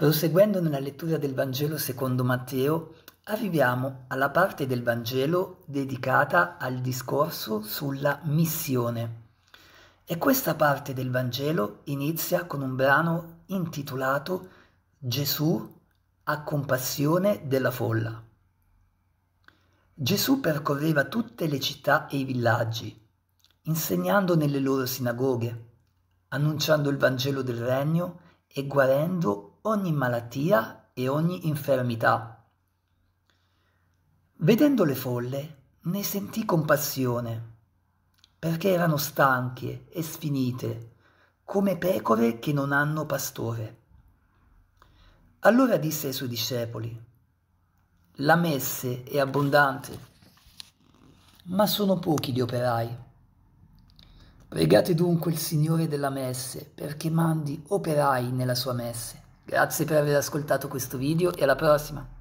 Proseguendo nella lettura del Vangelo secondo Matteo, arriviamo alla parte del Vangelo dedicata al discorso sulla missione. E questa parte del Vangelo inizia con un brano intitolato Gesù a compassione della folla. Gesù percorreva tutte le città e i villaggi, insegnando nelle loro sinagoghe, annunciando il Vangelo del Regno e guarendo ogni malattia e ogni infermità. Vedendo le folle, ne sentì compassione, perché erano stanche e sfinite, come pecore che non hanno pastore. Allora disse ai suoi discepoli, la messe è abbondante, ma sono pochi gli operai. Pregate dunque il Signore della messe perché mandi operai nella sua messe. Grazie per aver ascoltato questo video e alla prossima!